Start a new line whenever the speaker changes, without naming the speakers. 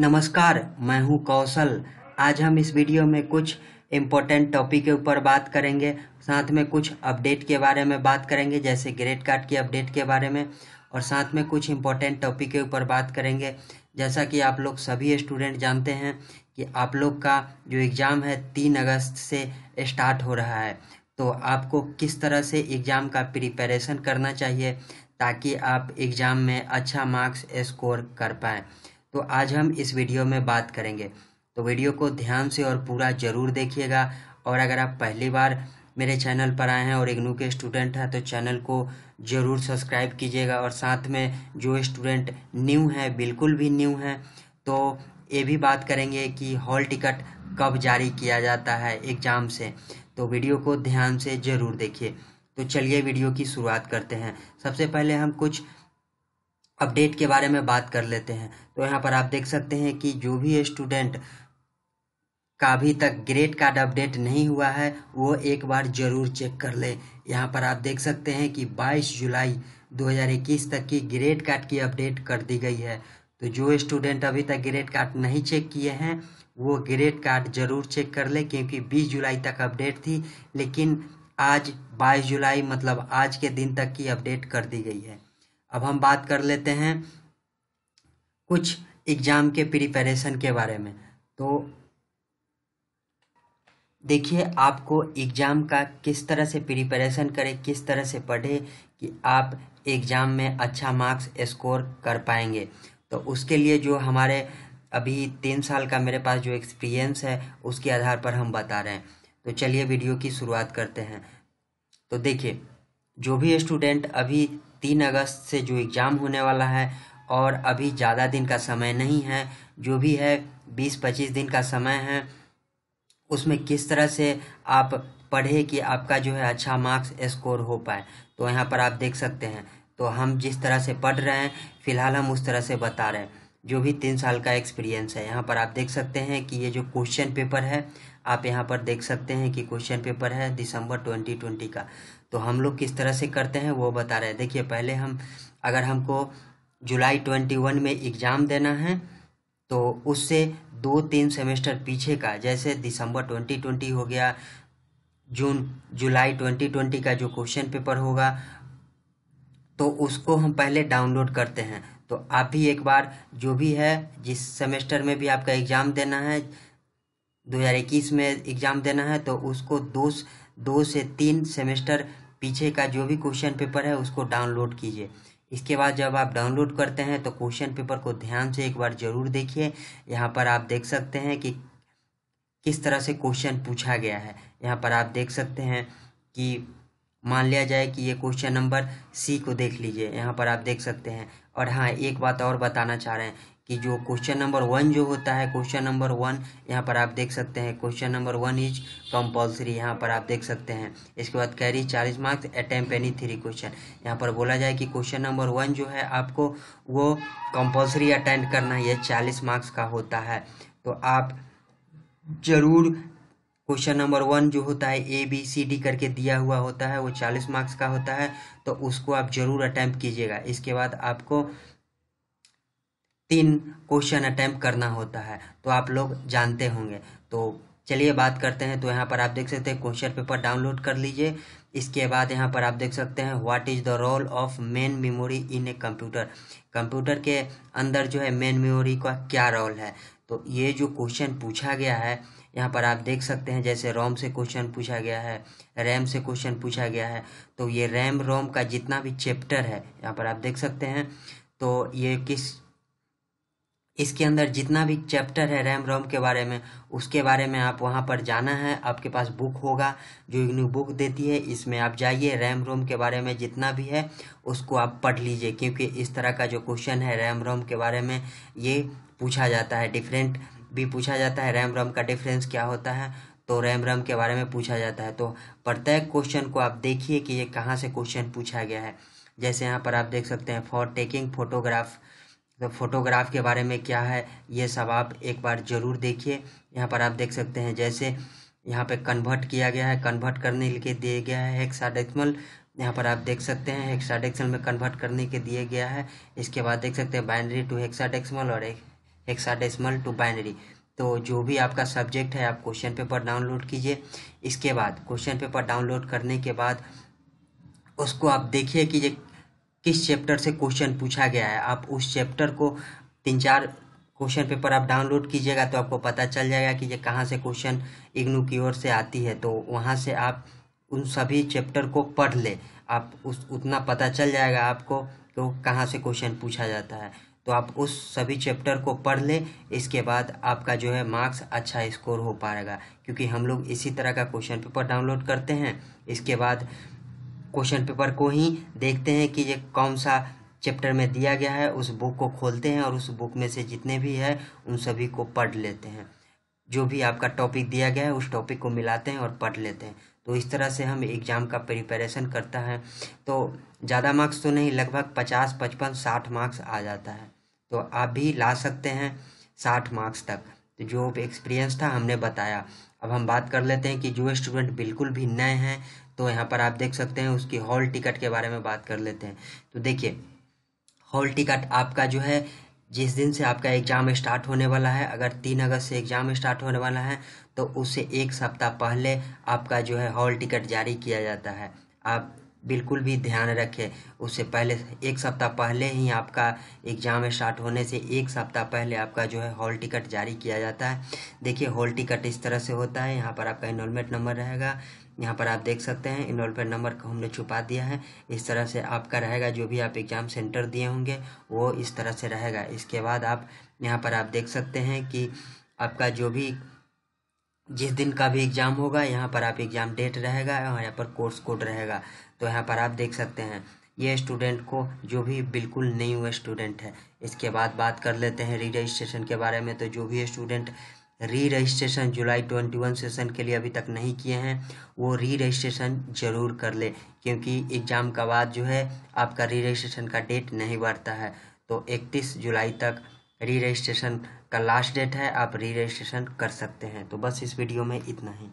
नमस्कार मैं हूं कौशल आज हम इस वीडियो में कुछ इम्पोर्टेंट टॉपिक के ऊपर बात करेंगे साथ में कुछ अपडेट के बारे में बात करेंगे जैसे ग्रेड कार्ड की अपडेट के बारे में और साथ में कुछ इम्पोर्टेंट टॉपिक के ऊपर बात करेंगे जैसा कि आप लोग सभी स्टूडेंट जानते हैं कि आप लोग का जो एग्ज़ाम है तीन अगस्त से स्टार्ट हो रहा है तो आपको किस तरह से एग्ज़ाम का प्रिपरेशन करना चाहिए ताकि आप एग्ज़ाम में अच्छा मार्क्स स्कोर कर पाएँ तो आज हम इस वीडियो में बात करेंगे तो वीडियो को ध्यान से और पूरा ज़रूर देखिएगा और अगर आप पहली बार मेरे चैनल पर आए हैं और इग्नू के स्टूडेंट हैं तो चैनल को ज़रूर सब्सक्राइब कीजिएगा और साथ में जो स्टूडेंट न्यू हैं बिल्कुल भी न्यू हैं तो ये भी बात करेंगे कि हॉल टिकट कब जारी किया जाता है एग्ज़ाम से तो वीडियो को ध्यान से ज़रूर देखिए तो चलिए वीडियो की शुरुआत करते हैं सबसे पहले हम कुछ अपडेट के बारे में बात कर लेते हैं तो यहाँ पर आप देख सकते हैं कि जो भी स्टूडेंट का अभी तक ग्रेड कार्ड अपडेट नहीं हुआ है वो एक बार ज़रूर चेक कर ले यहाँ पर आप देख सकते हैं कि 22 जुलाई 2021 तक की ग्रेड कार्ड की अपडेट कर दी गई है तो जो स्टूडेंट अभी तक ग्रेड कार्ड नहीं चेक किए हैं वो ग्रेड कार्ड जरूर चेक कर ले क्योंकि 20 जुलाई तक अपडेट थी लेकिन आज 22 जुलाई मतलब आज के दिन तक की अपडेट कर दी गई है अब हम बात कर लेते हैं कुछ एग्ज़ाम के प्रिपरेशन के बारे में तो देखिए आपको एग्ज़ाम का किस तरह से प्रिपरेशन करें किस तरह से पढ़े कि आप एग्ज़ाम में अच्छा मार्क्स स्कोर कर पाएंगे तो उसके लिए जो हमारे अभी तीन साल का मेरे पास जो एक्सपीरियंस है उसके आधार पर हम बता रहे हैं तो चलिए वीडियो की शुरुआत करते हैं तो देखिए जो भी स्टूडेंट अभी तीन अगस्त से जो एग्ज़ाम होने वाला है और अभी ज़्यादा दिन का समय नहीं है जो भी है बीस पच्चीस दिन का समय है उसमें किस तरह से आप पढ़े कि आपका जो है अच्छा मार्क्स स्कोर हो पाए तो यहाँ पर आप देख सकते हैं तो हम जिस तरह से पढ़ रहे हैं फ़िलहाल हम उस तरह से बता रहे हैं जो भी तीन साल का एक्सपीरियंस है यहाँ पर आप देख सकते हैं कि ये जो क्वेश्चन पेपर है आप यहाँ पर देख सकते हैं कि क्वेश्चन पेपर है दिसंबर 2020 का तो हम लोग किस तरह से करते हैं वो बता रहे हैं देखिए पहले हम अगर हमको जुलाई 21 में एग्ज़ाम देना है तो उससे दो तीन सेमेस्टर पीछे का जैसे दिसंबर 2020 हो गया जून जुलाई 2020 का जो क्वेश्चन पेपर होगा तो उसको हम पहले डाउनलोड करते हैं तो आप भी एक बार जो भी है जिस सेमेस्टर में भी आपका एग्ज़ाम देना है 2021 में एग्ज़ाम देना है तो उसको दो दो से तीन सेमेस्टर पीछे का जो भी क्वेश्चन पेपर है उसको डाउनलोड कीजिए इसके बाद जब आप डाउनलोड करते हैं तो क्वेश्चन पेपर को ध्यान से एक बार ज़रूर देखिए यहाँ पर आप देख सकते हैं कि किस तरह से क्वेश्चन पूछा गया है यहाँ पर आप देख सकते हैं कि मान लिया जाए कि ये क्वेश्चन नंबर सी को देख लीजिए यहाँ पर आप देख सकते हैं और हाँ एक बात और बताना चाह रहे हैं कि जो क्वेश्चन नंबर वन जो होता है क्वेश्चन नंबर वन यहाँ पर आप देख सकते हैं question number one is compulsory यहाँ पर आप देख सकते हैं इसके बाद कैरी चालीस marks attempt any three question यहाँ पर बोला जाए कि क्वेश्चन नंबर वन जो है आपको वो कंपल्सरी अटेंड करना है चालीस मार्क्स का होता है तो आप जरूर क्वेश्चन नंबर वन जो होता है ए बी सी डी करके दिया हुआ होता है वो चालीस मार्क्स का होता है तो उसको आप जरूर अटैम्प्ट कीजिएगा इसके बाद आपको तीन क्वेश्चन अटैम्प्ट करना होता है तो आप लोग जानते होंगे तो चलिए बात करते हैं तो यहाँ पर आप देख सकते हैं क्वेश्चन पेपर डाउनलोड कर लीजिए इसके बाद यहाँ पर आप देख सकते हैं what is the role of main memory in a computer computer के अंदर जो है मेन मेमोरी का क्या रोल है तो ये जो क्वेश्चन पूछा गया है यहाँ पर आप देख सकते हैं जैसे रोम से क्वेश्चन पूछा गया है रैम से क्वेश्चन पूछा गया है तो ये रैम रोम का जितना भी चैप्टर है यहाँ पर आप देख सकते हैं तो ये किस इसके अंदर जितना भी चैप्टर है रैम रोम के बारे में उसके बारे में आप वहाँ पर जाना है आपके पास बुक होगा जो इग्नू बुक देती है इसमें आप जाइए रैम रोम के बारे में जितना भी है उसको आप पढ़ लीजिए क्योंकि इस तरह का जो क्वेश्चन है रैम रोम के बारे में ये पूछा जाता है डिफरेंट भी पूछा जाता है रैम रम का डिफरेंस क्या होता है तो रैम रम के बारे में पूछा जाता है तो प्रत्येक क्वेश्चन को आप देखिए कि ये कहाँ से क्वेश्चन पूछा गया है जैसे यहाँ पर आप देख सकते हैं फॉर टेकिंग फोटोग्राफ तो फोटोग्राफ के बारे में क्या है ये सब आप एक बार ज़रूर देखिए यहाँ पर आप देख सकते हैं जैसे यहाँ पे कन्वर्ट किया गया है कन्वर्ट करने के लिए दिया गया है हेक्साडेक्समल यहाँ पर आप देख सकते हैं हेक्साडेक्समल में कन्वर्ट करने के दिया गया है इसके बाद देख सकते हैं बाइनरी टू हेक्साडेक्समल और एक हेक्साडेसिमल टू बाइनरी तो जो भी आपका सब्जेक्ट है आप क्वेश्चन पेपर डाउनलोड कीजिए इसके बाद क्वेश्चन पेपर डाउनलोड करने के बाद उसको आप देखिए कि ये किस चैप्टर से क्वेश्चन पूछा गया है आप उस चैप्टर को तीन चार क्वेश्चन पेपर आप डाउनलोड कीजिएगा तो आपको पता चल जाएगा कि ये कहाँ से क्वेश्चन इग्नू की ओर से आती है तो वहाँ से आप उन सभी चैप्टर को पढ़ ले आप उस उतना पता चल जाएगा आपको तो कहाँ से क्वेश्चन पूछा जाता है तो आप उस सभी चैप्टर को पढ़ लें इसके बाद आपका जो है मार्क्स अच्छा स्कोर हो पाएगा क्योंकि हम लोग इसी तरह का क्वेश्चन पेपर डाउनलोड करते हैं इसके बाद क्वेश्चन पेपर को ही देखते हैं कि ये कौन सा चैप्टर में दिया गया है उस बुक को खोलते हैं और उस बुक में से जितने भी है उन सभी को पढ़ लेते हैं जो भी आपका टॉपिक दिया गया है उस टॉपिक को मिलाते हैं और पढ़ लेते हैं तो इस तरह से हम एग्ज़ाम का प्रिपरेशन करता है तो ज़्यादा मार्क्स तो नहीं लगभग पचास पचपन साठ मार्क्स आ जाता है तो आप भी ला सकते हैं साठ मार्क्स तक तो जो एक्सपीरियंस था हमने बताया अब हम बात कर लेते हैं कि जो स्टूडेंट बिल्कुल भी नए हैं तो यहाँ पर आप देख सकते हैं उसकी हॉल टिकट के बारे में बात कर लेते हैं तो देखिए हॉल टिकट आपका जो है जिस दिन से आपका एग्ज़ाम स्टार्ट होने वाला है अगर तीन अगस्त से एग्ज़ाम स्टार्ट होने वाला है तो उससे एक सप्ताह पहले आपका जो है हॉल टिकट जारी किया जाता है आप बिल्कुल भी ध्यान रखें उससे पहले एक सप्ताह पहले ही आपका एग्ज़ाम स्टार्ट होने से एक सप्ताह पहले आपका जो है हॉल टिकट जारी किया जाता है देखिए हॉल टिकट इस तरह से होता है यहाँ पर आपका इनोलमेंट नंबर रहेगा यहाँ पर आप देख सकते हैं इनोलमेंट नंबर को हमने छुपा दिया है इस तरह से आपका रहेगा जो भी आप एग्ज़ाम सेंटर दिए होंगे वो इस तरह से रहेगा इसके बाद आप यहाँ पर आप देख सकते हैं कि आपका जो भी जिस दिन का भी एग्ज़ाम होगा यहाँ पर आप एग्ज़ाम डेट रहेगा और यहाँ पर कोर्स कोड रहेगा तो यहाँ पर आप देख सकते हैं ये स्टूडेंट को जो भी बिल्कुल नहीं हुए स्टूडेंट है इसके बाद बात कर लेते हैं री रजिस्ट्रेशन के बारे में तो जो भी student re registration July twenty one session के लिए अभी तक नहीं किए हैं वो री रजिस्ट्रेशन ज़रूर कर ले क्योंकि एग्ज़ाम का बाद जो है आपका री रजिस्ट्रेशन का डेट नहीं बढ़ता है तो इकतीस जुलाई तक री रजिस्ट्रेशन का लास्ट डेट है आप री रजिस्ट्रेशन कर सकते हैं तो बस इस वीडियो में इतना ही